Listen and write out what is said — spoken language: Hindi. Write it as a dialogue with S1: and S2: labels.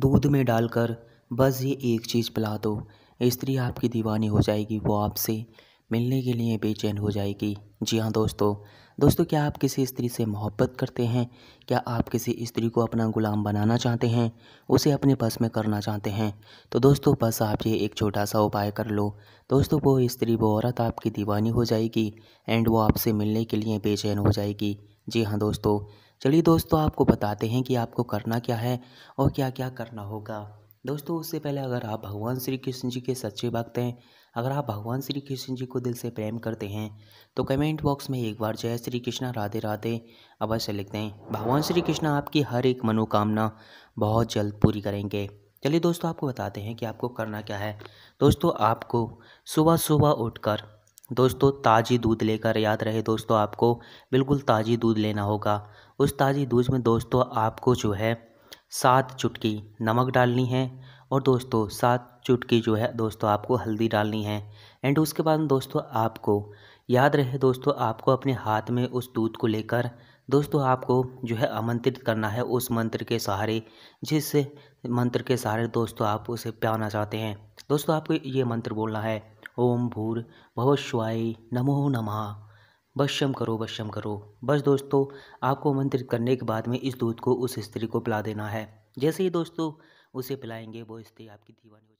S1: दूध में डालकर बस ये एक चीज़ पिला दो स्त्री आपकी दीवानी हो जाएगी वो आपसे मिलने के लिए बेचैन हो जाएगी जी हाँ दोस्तों दोस्तों क्या आप किसी स्त्री से मोहब्बत करते हैं क्या आप किसी स्त्री को अपना गुलाम बनाना चाहते हैं उसे अपने बस में करना चाहते हैं तो दोस्तों बस आप ये एक छोटा सा उपाय कर लो दोस्तों वो स्त्री वो औरत आपकी दीवानी हो जाएगी एंड वो आपसे मिलने के लिए बेचैन हो जाएगी जी हाँ दोस्तों चलिए दोस्तों आपको बताते हैं कि आपको करना क्या है और क्या क्या करना होगा दोस्तों उससे पहले अगर आप भगवान श्री कृष्ण जी के सच्चे भक्त हैं अगर आप भगवान श्री कृष्ण जी को दिल से प्रेम करते हैं तो कमेंट बॉक्स में एक बार जय श्री कृष्णा राधे राधे अवश्य लिख दें भगवान श्री कृष्णा आपकी हर एक मनोकामना बहुत जल्द पूरी करेंगे चलिए दोस्तों आपको बताते हैं कि आपको करना क्या है दोस्तों आपको सुबह सुबह उठकर दोस्तों ताज़ी दूध लेकर याद रहे दोस्तों आपको बिल्कुल ताज़ी दूध लेना होगा उस ताज़ी दूध में दोस्तों आपको जो है सात चुटकी नमक डालनी है और दोस्तों सात चुटकी जो है दोस्तों आपको हल्दी डालनी है एंड उसके बाद दोस्तों आपको याद रहे दोस्तों आपको अपने हाथ में उस दूध को लेकर दोस्तों आपको जो है आमंत्रित करना है उस मंत्र के सहारे जिस मंत्र के सहारे दोस्तों आप उसे प्याना चाहते हैं दोस्तों आपको ये मंत्र बोलना है ओम भूर भवस्वाय नमो नमः वश्यम करो वश्यम करो बस दोस्तों आपको आमंत्रित करने के बाद में इस दूध को उस स्त्री को पिला देना है जैसे ही दोस्तों उसे पिलाएंगे वो स्त्री आपकी दीवानी